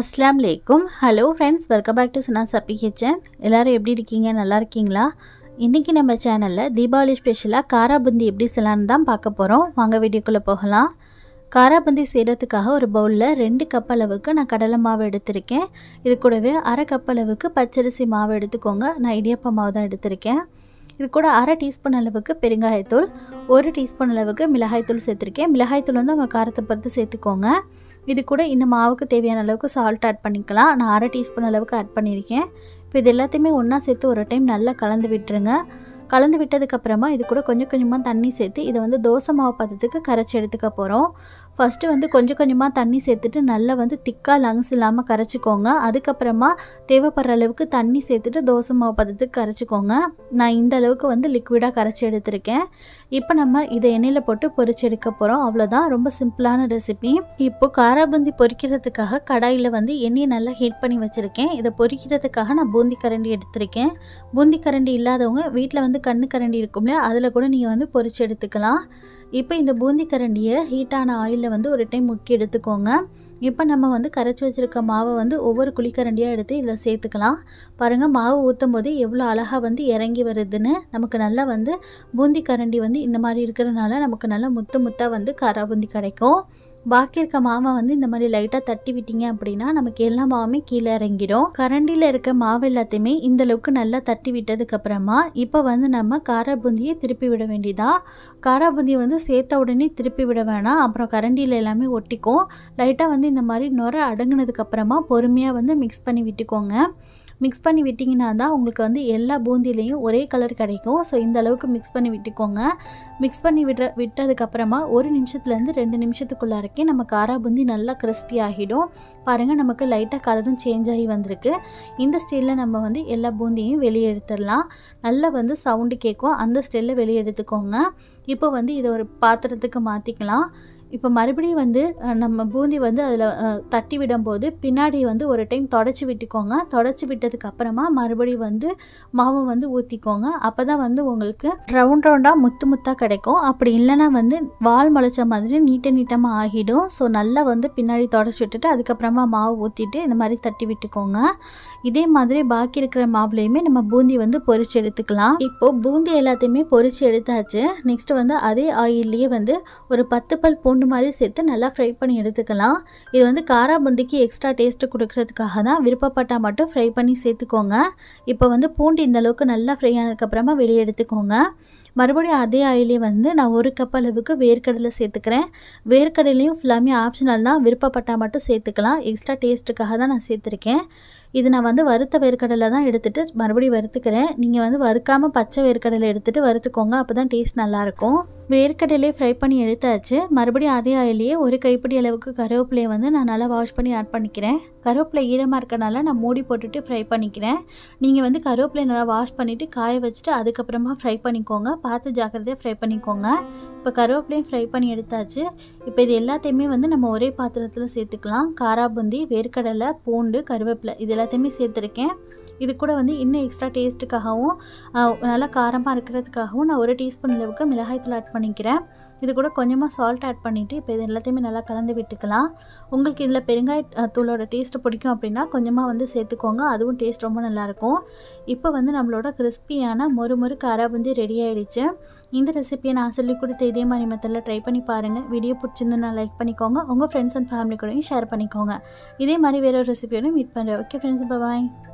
அஸ்லாம் லேக்கும் hello friends welcome back to சுனா சப்பி கிச்சன் எல்லோரும் எப்படி இருக்கீங்க நல்லா இருக்கீங்களா இன்றைக்கி நம்ம சேனலில் தீபாவளி ஸ்பெஷலாக காராபுந்தி எப்படி செய்யலான்னு தான் பார்க்க போகிறோம் வாங்க வீடியோக்குள்ளே போகலாம் காராபந்தி செய்கிறதுக்காக ஒரு பவுலில் ரெண்டு கப் அளவுக்கு நான் கடலை மாவு எடுத்திருக்கேன் இது கூடவே அரை கப் அளவுக்கு பச்சரிசி மாவு எடுத்துக்கோங்க நான் இடியப்ப மாவு தான் எடுத்திருக்கேன் இது கூட அரை டீஸ்பூன் அளவுக்கு பெருங்காயத்தூள் ஒரு டீஸ்பூன் அளவுக்கு மிளகாய்த்தூள் சேர்த்துருக்கேன் மிளகாய்த்தூள் வந்து உங்கள் காரத்தை பொறுத்து சேர்த்துக்கோங்க இது கூட இந்த மாவுக்கு தேவையான அளவுக்கு சால்ட் ஆட் பண்ணிக்கலாம் நான் அரை டீஸ்பூன் அளவுக்கு ஆட் பண்ணியிருக்கேன் இப்போ இது எல்லாத்தையுமே ஒன்றா சேர்த்து ஒரு டைம் நல்லா கலந்து விட்டுருங்க கலந்து விட்டதுக்கப்புறமா இது கூட கொஞ்சம் கொஞ்சமாக தண்ணி சேர்த்து இதை வந்து தோசை மாவு பாத்திரத்துக்கு கரைச்சி எடுத்துக்க போகிறோம் ஃபஸ்ட்டு வந்து கொஞ்சம் கொஞ்சமாக தண்ணி சேர்த்துட்டு நல்லா வந்து திக்காக லங்ஸ் இல்லாமல் கரைச்சிக்கோங்க அதுக்கப்புறமா தேவைப்படுற அளவுக்கு தண்ணி சேர்த்துட்டு தோசை மாவு பதத்துக்கு கரைச்சிக்கோங்க நான் இந்த அளவுக்கு வந்து லிக்விடாக கரைச்சி எடுத்திருக்கேன் இப்போ நம்ம இதை எண்ணெயில் போட்டு பொறிச்சு எடுக்க போகிறோம் அவ்வளோதான் ரொம்ப சிம்பிளான ரெசிபி இப்போது காராபூந்தி பொரிக்கிறதுக்காக கடாயில் வந்து எண்ணெயை நல்லா ஹீட் பண்ணி வச்சுருக்கேன் இதை பொறிக்கிறதுக்காக நான் பூந்தி கரண்டி எடுத்திருக்கேன் பூந்தி கரண்டி இல்லாதவங்க வீட்டில் வந்து கண்ணு கரண்டி இருக்கும்ல அதில் கூட நீங்கள் வந்து பொறிச்சு எடுத்துக்கலாம் இப்போ இந்த பூந்தி கரண்டியை ஹீட்டான ஆயிலில் வந்து ஒரு டைம் முக்கி எடுத்துக்கோங்க இப்போ நம்ம வந்து கரைச்சி வச்சுருக்க மாவை வந்து ஒவ்வொரு குழிக்கரண்டியாக எடுத்து இதில் சேர்த்துக்கலாம் பாருங்கள் மாவு ஊற்றும் போது எவ்வளோ அழகாக வந்து இறங்கி வருதுன்னு நமக்கு நல்லா வந்து பூந்தி கரண்டி வந்து இந்த மாதிரி இருக்கிறதுனால நமக்கு நல்லா முத்து முத்தாக வந்து கரா பூந்தி கிடைக்கும் பாக்கி இருக்க மாவை வந்து இந்த மாதிரி லைட்டாக தட்டி விட்டீங்க அப்படின்னா நமக்கு எல்லா மாவுமே கீழே இறங்கிடும் கரண்டியில் இருக்க மாவு எல்லாத்தையுமே இந்த அளவுக்கு நல்லா தட்டி விட்டதுக்கு அப்புறமா இப்போ வந்து நம்ம கார பூந்தியை திருப்பி விட வேண்டியதா கார பூந்தியை வந்து சேர்த்த உடனே திருப்பி விட வேணாம் அப்புறம் கரண்டியில் எல்லாமே ஒட்டிக்கும் லைட்டாக வந்து இந்த மாதிரி நுரை அடங்கினதுக்கப்புறமா பொறுமையாக வந்து மிக்ஸ் பண்ணி விட்டுக்கோங்க மிக்ஸ் பண்ணி விட்டிங்கன்னா தான் உங்களுக்கு வந்து எல்லா பூந்திலையும் ஒரே கலர் கிடைக்கும் ஸோ இந்த அளவுக்கு மிக்ஸ் பண்ணி விட்டுக்கோங்க மிக்ஸ் பண்ணி விட்ற விட்டதுக்கப்புறமா ஒரு நிமிஷத்துலேருந்து ரெண்டு நிமிஷத்துக்குள்ளாரக்கே நம்ம காரா பூந்தி நல்லா கிறிஸ்பி ஆகிடும் பாருங்கள் நமக்கு லைட்டாக கலரும் சேஞ்ச் ஆகி வந்திருக்கு இந்த ஸ்டைலில் நம்ம வந்து எல்லா பூந்தியும் வெளியே எடுத்துடலாம் நல்லா வந்து சவுண்டு கேட்கும் அந்த ஸ்டைலில் வெளியே எடுத்துக்கோங்க இப்போ வந்து இதை ஒரு பாத்திரத்துக்கு மாற்றிக்கலாம் இப்போ மறுபடியும் வந்து நம்ம பூந்தி வந்து அதில் தட்டி விடும்போது பின்னாடி வந்து ஒரு டைம் தொடச்சி விட்டுக்கோங்க தொடச்சி விட்டதுக்கு அப்புறமா மறுபடியும் வந்து மாவு வந்து ஊற்றிக்கோங்க அப்போ தான் வந்து உங்களுக்கு ரவுண்ட் ரவுண்டாக முத்து முத்தாக கிடைக்கும் அப்படி இல்லைன்னா வந்து வால் முளைச்ச மாதிரி நீட்ட நீட்டமாக ஆகிடும் ஸோ நல்லா வந்து பின்னாடி தொடச்சி விட்டுட்டு அதுக்கப்புறமா மாவு ஊற்றிட்டு இந்த மாதிரி தட்டி விட்டுக்கோங்க இதே மாதிரி பாக்கி இருக்கிற மாவுலேயுமே நம்ம பூந்தி வந்து பொறிச்சு எடுத்துக்கலாம் இப்போது பூந்தி எல்லாத்தையுமே பொறிச்சு எடுத்தாச்சு நெக்ஸ்ட் வந்து அதே ஆயில்லையே வந்து ஒரு பத்து பல் பூண்டு பூண்டு மாதிரி சேர்த்து நல்லா ஃப்ரை பண்ணி எடுத்துக்கலாம் இது வந்து காரா எக்ஸ்ட்ரா டேஸ்ட்டு கொடுக்கறதுக்காக தான் விருப்பப்பட்டால் மட்டும் ஃப்ரை பண்ணி சேர்த்துக்கோங்க இப்போ வந்து பூண்டு இந்தளவுக்கு நல்லா ஃப்ரை ஆனதுக்கப்புறமா வெளியே எடுத்துக்கோங்க மறுபடியும் அதே ஆயிலே வந்து நான் ஒரு கப் அளவுக்கு வேர்க்கடலை சேர்த்துக்கிறேன் வேர்க்கடலையும் ஃபுல்லாமே ஆப்ஷனல் தான் விருப்பப்பட்டால் மட்டும் சேர்த்துக்கலாம் எக்ஸ்ட்ரா டேஸ்ட்டுக்காக தான் நான் சேர்த்துருக்கேன் இது நான் வந்து வறுத்த வேர்க்கடலை தான் எடுத்துகிட்டு மறுபடியும் வறுத்துக்கிறேன் நீங்கள் வந்து வறுக்காமல் பச்சை வேர்க்கடலை எடுத்துகிட்டு வறுத்துக்கோங்க அப்போ தான் டேஸ்ட் நல்லாயிருக்கும் வேர்க்கடலையே ஃப்ரை பண்ணி எடுத்தாச்சு மறுபடியும் அதே ஆயிலேயே ஒரு கைப்பிடி அளவுக்கு கருவேப்பிலையை வந்து நான் நல்லா வாஷ் பண்ணி ஆட் பண்ணிக்கிறேன் கருவேப்பிலை ஈரமாக இருக்கனால நான் மூடி போட்டுட்டு ஃப்ரை பண்ணிக்கிறேன் நீங்கள் வந்து கருவேப்பிலையை நல்லா வாஷ் பண்ணிவிட்டு காய வச்சுட்டு அதுக்கப்புறமா ஃப்ரை பண்ணிக்கோங்க பார்த்து ஜாக்கிரதையாக ஃப்ரை பண்ணிக்கோங்க இப்போ கருவேப்பிலையும் ஃப்ரை பண்ணி எடுத்தாச்சு இப்போ இது எல்லாத்தையுமே வந்து நம்ம ஒரே பாத்திரத்தில் சேர்த்துக்கலாம் காராபுந்தி வேர்க்கடலை பூண்டு கருவேப்பிலை இது எல்லாத்தையுமே சேர்த்துருக்கேன் இது கூட வந்து இன்னும் எக்ஸ்ட்ரா டேஸ்ட்டுக்காகவும் நல்லா காரமாக இருக்கிறதுக்காகவும் நான் ஒரு டீஸ்பூன் அளவுக்கு மிளகாய்த்தூள் ஆட் பண்ணிக்கிறேன் இது கூட கொஞ்சமாக சால்ட் ஆட் பண்ணிவிட்டு இப்போ இது எல்லாத்தையுமே நல்லா கலந்து விட்டுக்கலாம் உங்களுக்கு இதில் பெருங்காய தூளோட டேஸ்ட்டு பிடிக்கும் அப்படின்னா கொஞ்சமாக வந்து சேர்த்துக்கோங்க அதுவும் டேஸ்ட் ரொம்ப நல்லாயிருக்கும் இப்போ வந்து நம்மளோட கிறிஸ்பியான மொறு மொறு காராபுந்தி ரெடி ஆகிடுச்சு இந்த ரெசிபியை நான் சொல்லிக் கொடுத்த இதே மாதிரி மெத்தடில் ட்ரை பண்ணி பாருங்கள் வீடியோ பிடிச்சிருந்துன்னா லைக் பண்ணிக்கோங்க உங்கள் ஃப்ரெண்ட்ஸ் அண்ட் ஃபேமிலி கூடயும் ஷேர் பண்ணிக்கோங்க இதே மாதிரி வேறு ஒரு ரெசிபியோட மீட் பண்ணுறேன் ஓகே ஃப்ரெண்ட்ஸ் பாய்